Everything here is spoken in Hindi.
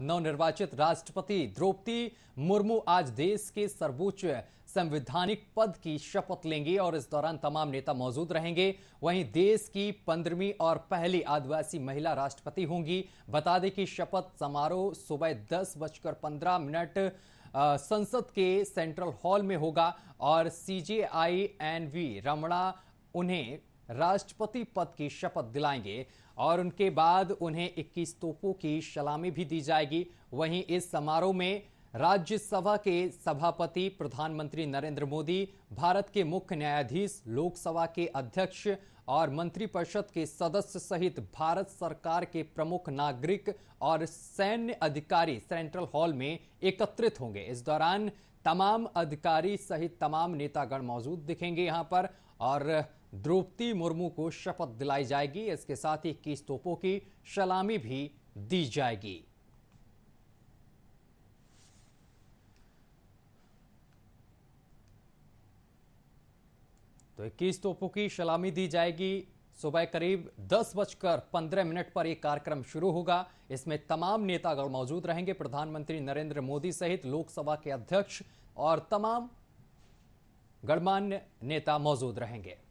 नवनिर्वाचित राष्ट्रपति द्रौपदी मुर्मू आज देश के सर्वोच्च संवैधानिक पद की शपथ लेंगे और इस दौरान तमाम नेता मौजूद रहेंगे वहीं देश की पंद्रहवीं और पहली आदिवासी महिला राष्ट्रपति होंगी बता दें कि शपथ समारोह सुबह दस बजकर पंद्रह मिनट संसद के सेंट्रल हॉल में होगा और सीजेआई एन वी रमणा उन्हें राष्ट्रपति पद की शपथ दिलाएंगे और उनके बाद उन्हें 21 तोपों की सलामी भी दी जाएगी वहीं इस समारोह में राज्यसभा के सभापति प्रधानमंत्री नरेंद्र मोदी भारत के मुख्य न्यायाधीश लोकसभा के अध्यक्ष और मंत्रिपरिषद के सदस्य सहित भारत सरकार के प्रमुख नागरिक और सैन्य अधिकारी सेंट्रल हॉल में एकत्रित होंगे इस दौरान तमाम अधिकारी सहित तमाम नेतागण मौजूद दिखेंगे यहां पर और द्रौपदी मुर्मू को शपथ दिलाई जाएगी इसके साथ ही इक्कीस तोपों की सलामी भी दी जाएगी तो इक्कीस तोपों की सलामी दी जाएगी सुबह करीब दस बजकर पंद्रह मिनट पर यह कार्यक्रम शुरू होगा इसमें तमाम नेतागण मौजूद रहेंगे प्रधानमंत्री नरेंद्र मोदी सहित लोकसभा के अध्यक्ष और तमाम गणमान्य नेता मौजूद रहेंगे